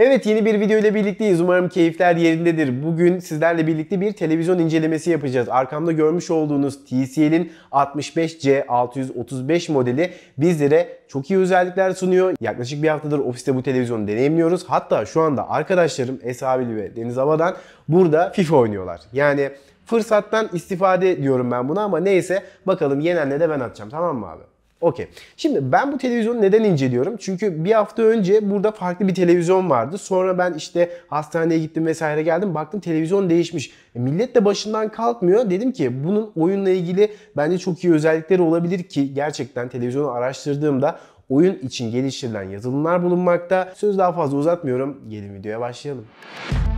Evet yeni bir video ile birlikteyiz. Umarım keyifler yerindedir. Bugün sizlerle birlikte bir televizyon incelemesi yapacağız. Arkamda görmüş olduğunuz TCL'in 65C635 modeli bizlere çok iyi özellikler sunuyor. Yaklaşık bir haftadır ofiste bu televizyonu deneyimliyoruz. Hatta şu anda arkadaşlarım Esabil ve Deniz Abadan burada FIFA oynuyorlar. Yani fırsattan istifade diyorum ben buna ama neyse bakalım yenenle de ben atacağım tamam mı abi? Okey. Şimdi ben bu televizyonu neden inceliyorum? Çünkü bir hafta önce burada farklı bir televizyon vardı. Sonra ben işte hastaneye gittim vesaire geldim. Baktım televizyon değişmiş. E, millet de başından kalkmıyor. Dedim ki bunun oyunla ilgili bence çok iyi özellikleri olabilir ki gerçekten televizyonu araştırdığımda oyun için geliştirilen yazılımlar bulunmakta. Söz daha fazla uzatmıyorum. Gelin videoya başlayalım. Müzik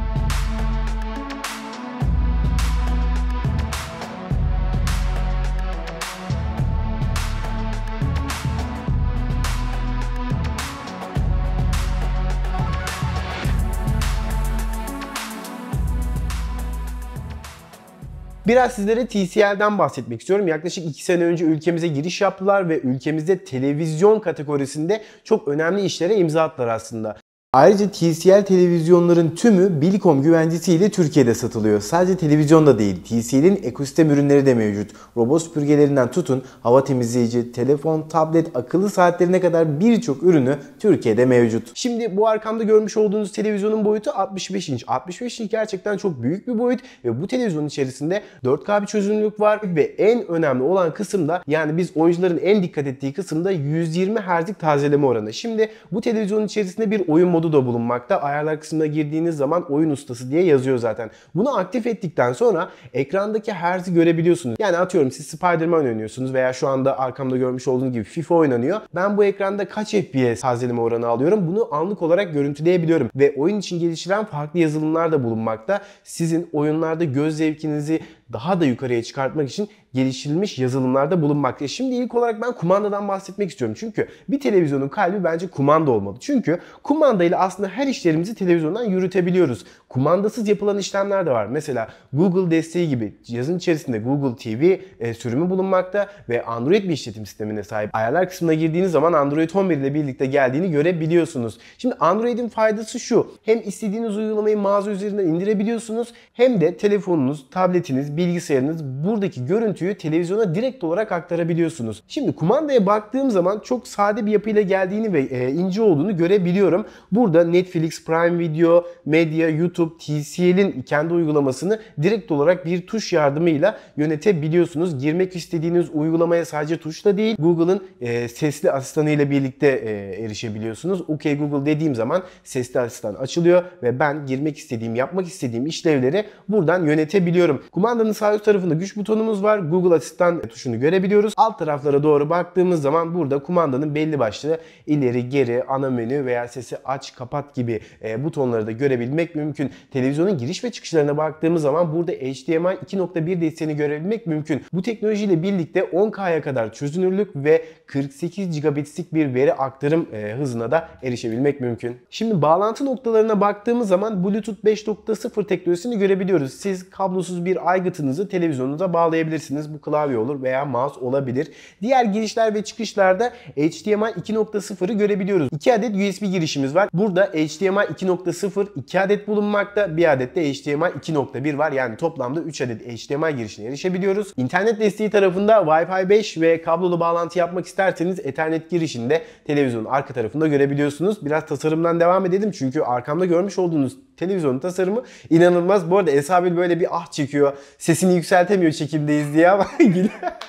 Biraz sizlere TCL'den bahsetmek istiyorum. Yaklaşık 2 sene önce ülkemize giriş yaptılar ve ülkemizde televizyon kategorisinde çok önemli işlere imza attılar aslında. Ayrıca TCL televizyonların tümü Bilkom güvencesiyle Türkiye'de satılıyor. Sadece televizyon da değil, TCL'in ekosistem ürünleri de mevcut. Robot süpürgelerinden tutun, hava temizleyici, telefon, tablet, akıllı saatlerine kadar birçok ürünü Türkiye'de mevcut. Şimdi bu arkamda görmüş olduğunuz televizyonun boyutu 65 inç. 65 inç gerçekten çok büyük bir boyut ve bu televizyonun içerisinde 4K bir çözünürlük var ve en önemli olan kısımda yani biz oyuncuların en dikkat ettiği kısımda 120 Hz'lik tazeleme oranı. Şimdi bu televizyonun içerisinde bir oyun modu modu da bulunmakta. Ayarlar kısmına girdiğiniz zaman oyun ustası diye yazıyor zaten. Bunu aktif ettikten sonra ekrandaki herzi görebiliyorsunuz. Yani atıyorum siz Spider-Man oynuyorsunuz veya şu anda arkamda görmüş olduğunuz gibi FIFA oynanıyor. Ben bu ekranda kaç FPS tazeleme oranı alıyorum bunu anlık olarak görüntüleyebiliyorum. Ve oyun için geliştirilen farklı yazılımlar da bulunmakta. Sizin oyunlarda göz zevkinizi daha da yukarıya çıkartmak için geliştirilmiş yazılımlarda bulunmakta. Şimdi ilk olarak ben kumandadan bahsetmek istiyorum. Çünkü bir televizyonun kalbi bence kumanda olmalı. Çünkü kumanda ile aslında her işlerimizi televizyondan yürütebiliyoruz. Kumandasız yapılan işlemler de var. Mesela Google desteği gibi cihazın içerisinde Google TV e, sürümü bulunmakta ve Android bir işletim sistemine sahip. Ayarlar kısmına girdiğiniz zaman Android 11 ile birlikte geldiğini görebiliyorsunuz. Şimdi Android'in faydası şu. Hem istediğiniz uygulamayı mağaza üzerinden indirebiliyorsunuz hem de telefonunuz, tabletiniz, bilgisayarınız buradaki görüntüyü televizyona direkt olarak aktarabiliyorsunuz. Şimdi kumandaya baktığım zaman çok sade bir yapıyla geldiğini ve e, ince olduğunu görebiliyorum. Burada Netflix, Prime Video, Media, YouTube, TCL'in kendi uygulamasını direkt olarak bir tuş yardımıyla yönetebiliyorsunuz. Girmek istediğiniz uygulamaya sadece tuşla değil Google'ın e, sesli asistanıyla birlikte e, erişebiliyorsunuz. OK Google dediğim zaman sesli asistan açılıyor ve ben girmek istediğim, yapmak istediğim işlevleri buradan yönetebiliyorum. Kumandanın Ekranın sağ üst tarafında güç butonumuz var. Google Asistan tuşunu görebiliyoruz. Alt taraflara doğru baktığımız zaman burada kumandanın belli başlı ileri geri ana menü veya sesi aç kapat gibi e, butonları da görebilmek mümkün. Televizyonun giriş ve çıkışlarına baktığımız zaman burada HDMI 2.1 desteğini görebilmek mümkün. Bu teknolojiyle birlikte 10K'ya kadar çözünürlük ve 48 gigabitlik bir veri aktarım e, hızına da erişebilmek mümkün. Şimdi bağlantı noktalarına baktığımız zaman Bluetooth 5.0 teknolojisini görebiliyoruz. Siz kablosuz bir aygıtı aparatınızı televizyonunuza bağlayabilirsiniz. Bu klavye olur veya mouse olabilir. Diğer girişler ve çıkışlarda HDMI 2.0'ı görebiliyoruz. 2 adet USB girişimiz var. Burada HDMI 2.0 2 adet bulunmakta. Bir adet de HDMI 2.1 var. Yani toplamda 3 adet HDMI girişine erişebiliyoruz. İnternet desteği tarafında Wi-Fi 5 ve kablolu bağlantı yapmak isterseniz Ethernet girişinde televizyonun arka tarafında görebiliyorsunuz. Biraz tasarımdan devam edelim çünkü arkamda görmüş olduğunuz televizyonun tasarımı inanılmaz. Bu arada Esabil böyle bir ah çekiyor sesini yükseltemiyor çekimdeyiz diye ama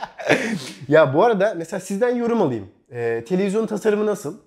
ya bu arada mesela sizden yorum alayım. Ee, televizyon tasarımı nasıl?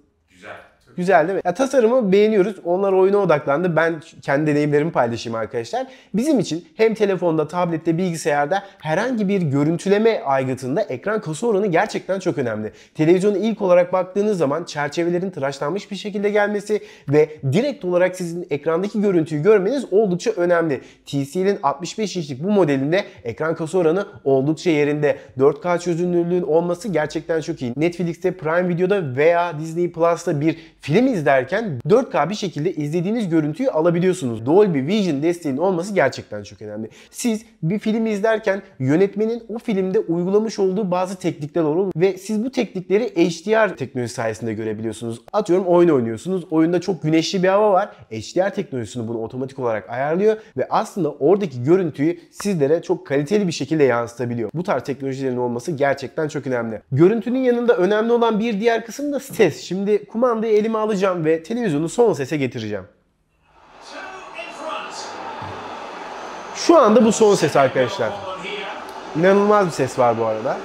Güzel değil mi? Ya tasarımı beğeniyoruz. Onlar oyuna odaklandı. Ben kendi deneyimlerimi paylaşayım arkadaşlar. Bizim için hem telefonda, tablette, bilgisayarda herhangi bir görüntüleme aygıtında ekran kasa oranı gerçekten çok önemli. Televizyona ilk olarak baktığınız zaman çerçevelerin tıraşlanmış bir şekilde gelmesi ve direkt olarak sizin ekrandaki görüntüyü görmeniz oldukça önemli. TCL'in 65 inçlik bu modelinde ekran kasa oranı oldukça yerinde. 4K çözünürlüğün olması gerçekten çok iyi. Netflix'te, Prime Video'da veya Disney Plus'ta bir Film izlerken 4K bir şekilde izlediğiniz görüntüyü alabiliyorsunuz. Dolby Vision desteğinin olması gerçekten çok önemli. Siz bir film izlerken yönetmenin o filmde uygulamış olduğu bazı teknikler olur ve siz bu teknikleri HDR teknolojisi sayesinde görebiliyorsunuz. Atıyorum oyun oynuyorsunuz. Oyunda çok güneşli bir hava var. HDR teknolojisini bunu otomatik olarak ayarlıyor ve aslında oradaki görüntüyü sizlere çok kaliteli bir şekilde yansıtabiliyor. Bu tarz teknolojilerin olması gerçekten çok önemli. Görüntünün yanında önemli olan bir diğer kısım da ses. Şimdi kumandayı elime elime alacağım ve televizyonu son sese getireceğim. Şu anda bu son ses arkadaşlar. İnanılmaz bir ses var bu arada.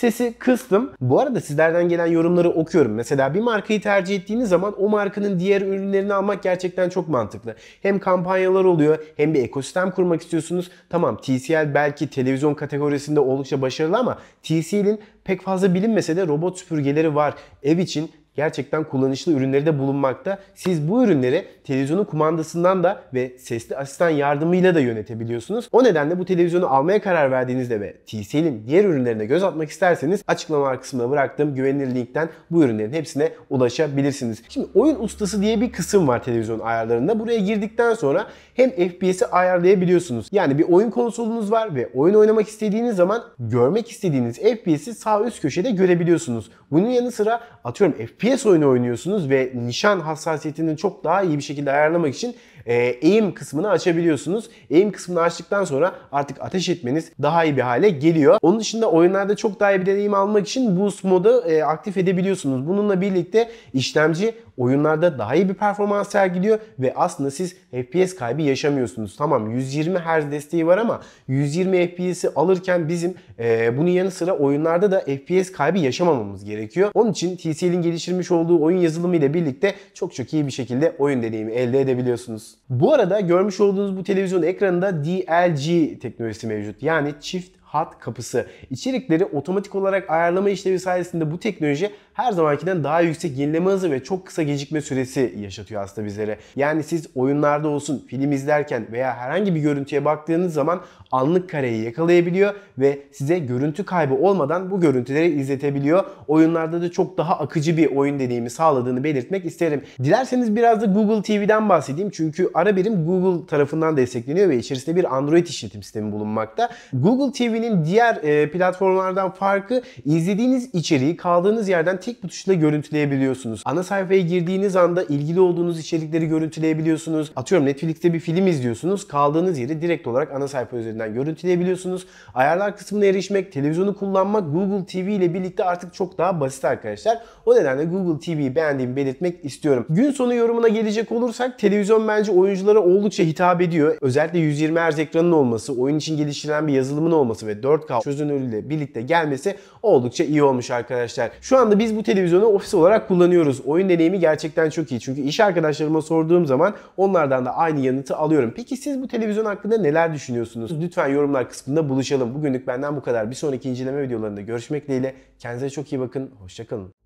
Sesi kıstım. Bu arada sizlerden gelen yorumları okuyorum. Mesela bir markayı tercih ettiğiniz zaman o markanın diğer ürünlerini almak gerçekten çok mantıklı. Hem kampanyalar oluyor hem bir ekosistem kurmak istiyorsunuz. Tamam TCL belki televizyon kategorisinde oldukça başarılı ama TCL'in pek fazla bilinmese de robot süpürgeleri var. Ev için gerçekten kullanışlı ürünleri de bulunmakta. Siz bu ürünleri televizyonun kumandasından da ve sesli asistan yardımıyla da yönetebiliyorsunuz. O nedenle bu televizyonu almaya karar verdiğinizde ve TCL'in diğer ürünlerine göz atmak isterseniz açıklama kısmına bıraktığım güvenilir linkten bu ürünlerin hepsine ulaşabilirsiniz. Şimdi oyun ustası diye bir kısım var televizyon ayarlarında. Buraya girdikten sonra hem FPS'i ayarlayabiliyorsunuz. Yani bir oyun konsolunuz var ve oyun oynamak istediğiniz zaman görmek istediğiniz FPS'i sağ üst köşede görebiliyorsunuz. Bunun yanı sıra atıyorum FPS PS oyunu oynuyorsunuz ve nişan hassasiyetini çok daha iyi bir şekilde ayarlamak için ee, eğim kısmını açabiliyorsunuz. Eğim kısmını açtıktan sonra artık ateş etmeniz daha iyi bir hale geliyor. Onun dışında oyunlarda çok daha iyi bir deneyim almak için Boost modu e, aktif edebiliyorsunuz. Bununla birlikte işlemci oyunlarda daha iyi bir performans sergiliyor ve aslında siz FPS kaybı yaşamıyorsunuz. Tamam 120 Hz desteği var ama 120 FPS'i alırken bizim e, bunun yanı sıra oyunlarda da FPS kaybı yaşamamamız gerekiyor. Onun için TCL'in geliştirmiş olduğu oyun yazılımı ile birlikte çok çok iyi bir şekilde oyun deneyimi elde edebiliyorsunuz. Bu arada görmüş olduğunuz bu televizyon ekranında DLG teknolojisi mevcut. Yani çift hat kapısı. İçerikleri otomatik olarak ayarlama işlevi sayesinde bu teknoloji her zamankinden daha yüksek yenileme hızı ve çok kısa gecikme süresi yaşatıyor aslında bizlere. Yani siz oyunlarda olsun, film izlerken veya herhangi bir görüntüye baktığınız zaman anlık kareyi yakalayabiliyor ve size görüntü kaybı olmadan bu görüntüleri izletebiliyor. Oyunlarda da çok daha akıcı bir oyun deneyimi sağladığını belirtmek isterim. Dilerseniz biraz da Google TV'den bahsedeyim. Çünkü ara birim Google tarafından destekleniyor ve içerisinde bir Android işletim sistemi bulunmakta. Google TV TV'nin diğer e, platformlardan farkı izlediğiniz içeriği kaldığınız yerden tek bir tuşla görüntüleyebiliyorsunuz. Ana sayfaya girdiğiniz anda ilgili olduğunuz içerikleri görüntüleyebiliyorsunuz. Atıyorum Netflix'te bir film izliyorsunuz. Kaldığınız yeri direkt olarak ana sayfa üzerinden görüntüleyebiliyorsunuz. Ayarlar kısmına erişmek, televizyonu kullanmak Google TV ile birlikte artık çok daha basit arkadaşlar. O nedenle Google TV'yi beğendiğimi belirtmek istiyorum. Gün sonu yorumuna gelecek olursak televizyon bence oyunculara oldukça hitap ediyor. Özellikle 120 Hz ekranın olması, oyun için geliştirilen bir yazılımın olması ve ve 4K çözünürlüğüyle birlikte gelmesi oldukça iyi olmuş arkadaşlar. Şu anda biz bu televizyonu ofis olarak kullanıyoruz. Oyun deneyimi gerçekten çok iyi. Çünkü iş arkadaşlarıma sorduğum zaman onlardan da aynı yanıtı alıyorum. Peki siz bu televizyon hakkında neler düşünüyorsunuz? Lütfen yorumlar kısmında buluşalım. Bugünlük benden bu kadar. Bir sonraki inceleme videolarında görüşmek dileğiyle. Kendinize çok iyi bakın. Hoşçakalın.